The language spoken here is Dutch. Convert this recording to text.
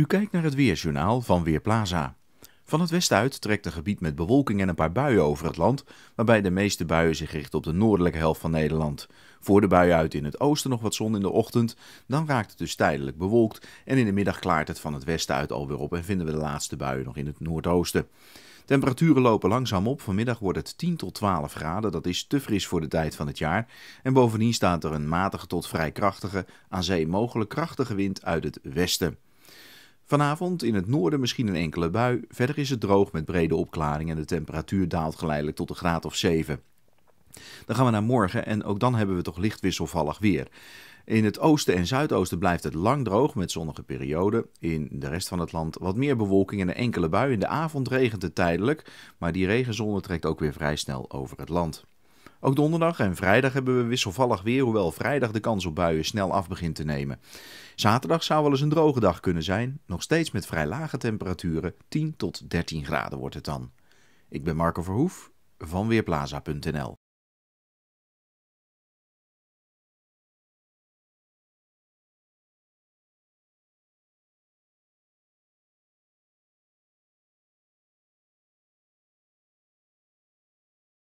U kijkt naar het Weerjournaal van Weerplaza. Van het westen uit trekt een gebied met bewolking en een paar buien over het land, waarbij de meeste buien zich richten op de noordelijke helft van Nederland. Voor de buien uit in het oosten nog wat zon in de ochtend, dan raakt het dus tijdelijk bewolkt en in de middag klaart het van het westen uit alweer op en vinden we de laatste buien nog in het noordoosten. Temperaturen lopen langzaam op. Vanmiddag wordt het 10 tot 12 graden. Dat is te fris voor de tijd van het jaar. En bovendien staat er een matige tot vrij krachtige, aan zee mogelijk krachtige wind uit het westen. Vanavond in het noorden misschien een enkele bui. Verder is het droog met brede opklaringen en de temperatuur daalt geleidelijk tot een graad of 7. Dan gaan we naar morgen en ook dan hebben we toch licht wisselvallig weer. In het oosten en zuidoosten blijft het lang droog met zonnige perioden. In de rest van het land wat meer bewolking en een enkele bui. In de avond regent het tijdelijk, maar die regenzone trekt ook weer vrij snel over het land. Ook donderdag en vrijdag hebben we wisselvallig weer, hoewel vrijdag de kans op buien snel af begint te nemen. Zaterdag zou wel eens een droge dag kunnen zijn, nog steeds met vrij lage temperaturen, 10 tot 13 graden wordt het dan. Ik ben Marco Verhoef van Weerplaza.nl